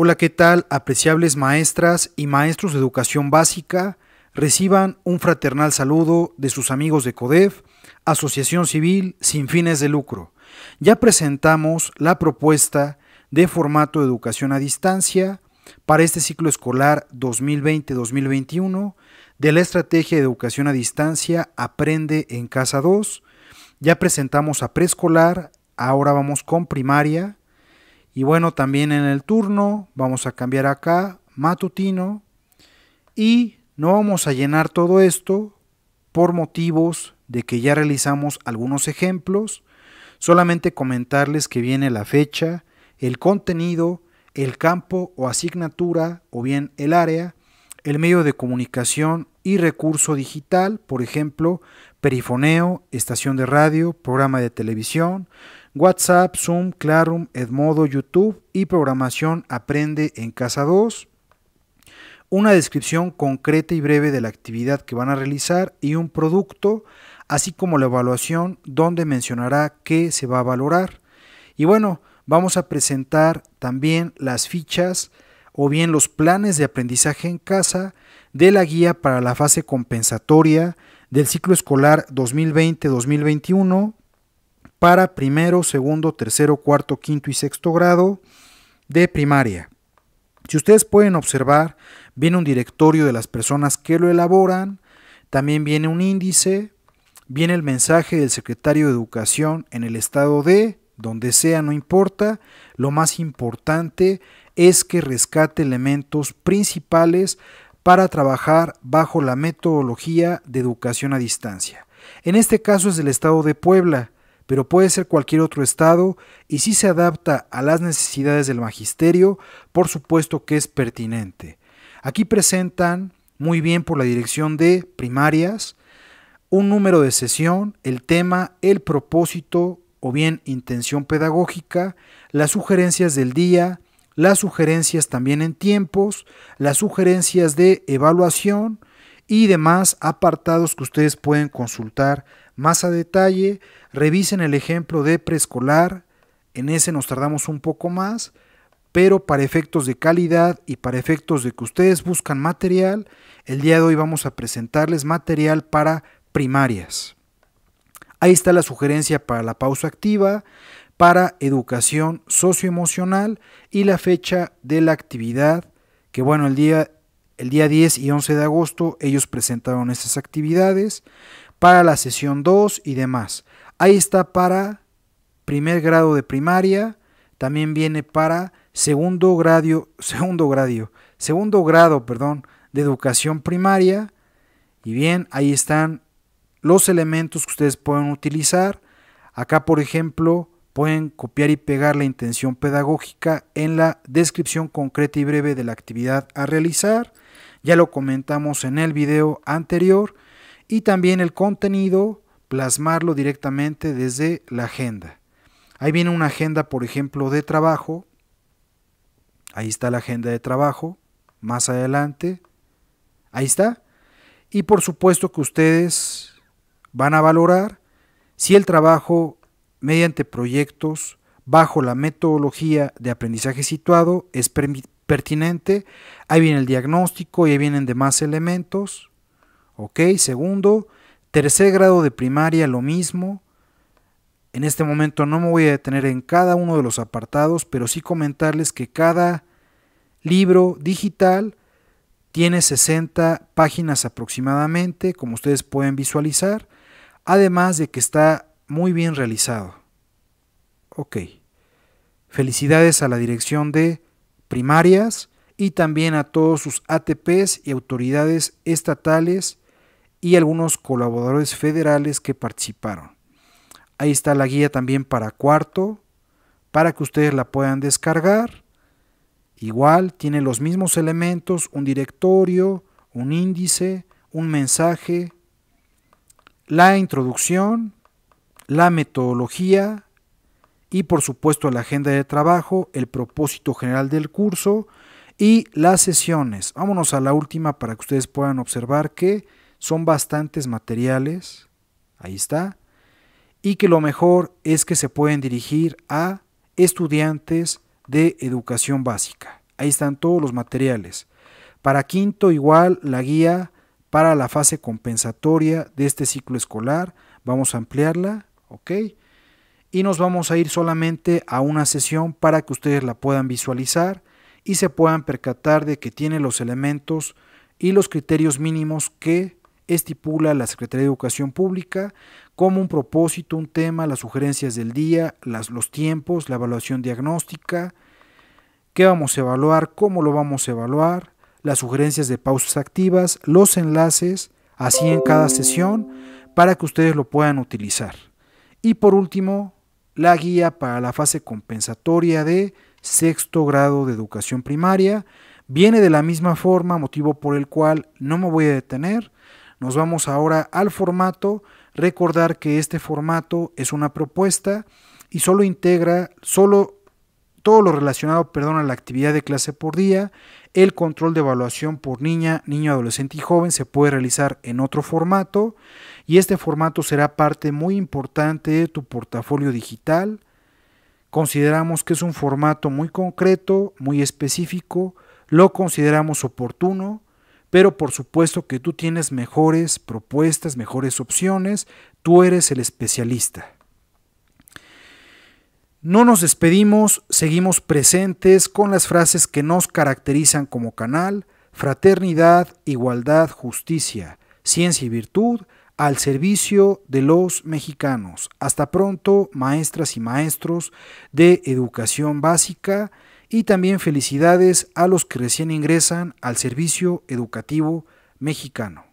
Hola, ¿qué tal? Apreciables maestras y maestros de educación básica, reciban un fraternal saludo de sus amigos de CODEF, Asociación Civil sin fines de lucro. Ya presentamos la propuesta de formato de educación a distancia para este ciclo escolar 2020-2021 de la estrategia de educación a distancia Aprende en Casa 2. Ya presentamos a preescolar, ahora vamos con primaria y bueno, también en el turno vamos a cambiar acá matutino y no vamos a llenar todo esto por motivos de que ya realizamos algunos ejemplos. Solamente comentarles que viene la fecha, el contenido, el campo o asignatura o bien el área, el medio de comunicación y recurso digital, por ejemplo, perifoneo, estación de radio, programa de televisión, WhatsApp, Zoom, Clarum, Edmodo, YouTube y programación Aprende en Casa 2. Una descripción concreta y breve de la actividad que van a realizar y un producto, así como la evaluación donde mencionará qué se va a valorar. Y bueno, vamos a presentar también las fichas o bien los planes de aprendizaje en casa de la guía para la fase compensatoria del ciclo escolar 2020-2021 para primero, segundo, tercero, cuarto, quinto y sexto grado de primaria. Si ustedes pueden observar, viene un directorio de las personas que lo elaboran, también viene un índice, viene el mensaje del secretario de Educación en el estado de donde sea, no importa. Lo más importante es que rescate elementos principales para trabajar bajo la metodología de educación a distancia. En este caso es el estado de Puebla, pero puede ser cualquier otro estado y si se adapta a las necesidades del magisterio, por supuesto que es pertinente. Aquí presentan muy bien por la dirección de primarias, un número de sesión, el tema, el propósito, o bien intención pedagógica, las sugerencias del día, las sugerencias también en tiempos, las sugerencias de evaluación y demás apartados que ustedes pueden consultar más a detalle. Revisen el ejemplo de preescolar, en ese nos tardamos un poco más, pero para efectos de calidad y para efectos de que ustedes buscan material, el día de hoy vamos a presentarles material para primarias. Ahí está la sugerencia para la pausa activa, para educación socioemocional y la fecha de la actividad, que bueno, el día, el día 10 y 11 de agosto ellos presentaron esas actividades, para la sesión 2 y demás. Ahí está para primer grado de primaria, también viene para segundo grado, segundo grado, segundo grado, perdón, de educación primaria. Y bien, ahí están los elementos que ustedes pueden utilizar. Acá, por ejemplo, pueden copiar y pegar la intención pedagógica en la descripción concreta y breve de la actividad a realizar. Ya lo comentamos en el video anterior. Y también el contenido, plasmarlo directamente desde la agenda. Ahí viene una agenda, por ejemplo, de trabajo. Ahí está la agenda de trabajo. Más adelante. Ahí está. Y por supuesto que ustedes van a valorar si el trabajo mediante proyectos bajo la metodología de aprendizaje situado es pertinente. Ahí viene el diagnóstico y ahí vienen demás elementos. Ok, segundo, tercer grado de primaria lo mismo. En este momento no me voy a detener en cada uno de los apartados, pero sí comentarles que cada libro digital tiene 60 páginas aproximadamente, como ustedes pueden visualizar. Además de que está muy bien realizado. Ok. Felicidades a la dirección de primarias y también a todos sus ATPs y autoridades estatales y algunos colaboradores federales que participaron. Ahí está la guía también para cuarto, para que ustedes la puedan descargar. Igual tiene los mismos elementos, un directorio, un índice, un mensaje, la introducción, la metodología y por supuesto la agenda de trabajo, el propósito general del curso y las sesiones. Vámonos a la última para que ustedes puedan observar que son bastantes materiales, ahí está, y que lo mejor es que se pueden dirigir a estudiantes de educación básica. Ahí están todos los materiales. Para quinto igual la guía para la fase compensatoria de este ciclo escolar. Vamos a ampliarla, ¿ok? Y nos vamos a ir solamente a una sesión para que ustedes la puedan visualizar y se puedan percatar de que tiene los elementos y los criterios mínimos que estipula la Secretaría de Educación Pública como un propósito, un tema, las sugerencias del día, las, los tiempos, la evaluación diagnóstica, qué vamos a evaluar, cómo lo vamos a evaluar, las sugerencias de pausas activas, los enlaces, así en cada sesión, para que ustedes lo puedan utilizar. Y por último, la guía para la fase compensatoria de sexto grado de educación primaria. Viene de la misma forma, motivo por el cual no me voy a detener. Nos vamos ahora al formato. Recordar que este formato es una propuesta y solo integra, solo todo lo relacionado perdón, a la actividad de clase por día. El control de evaluación por niña, niño, adolescente y joven se puede realizar en otro formato y este formato será parte muy importante de tu portafolio digital. Consideramos que es un formato muy concreto, muy específico, lo consideramos oportuno, pero por supuesto que tú tienes mejores propuestas, mejores opciones, tú eres el especialista. No nos despedimos, seguimos presentes con las frases que nos caracterizan como canal, fraternidad, igualdad, justicia, ciencia y virtud, al servicio de los mexicanos. Hasta pronto, maestras y maestros de educación básica y también felicidades a los que recién ingresan al servicio educativo mexicano.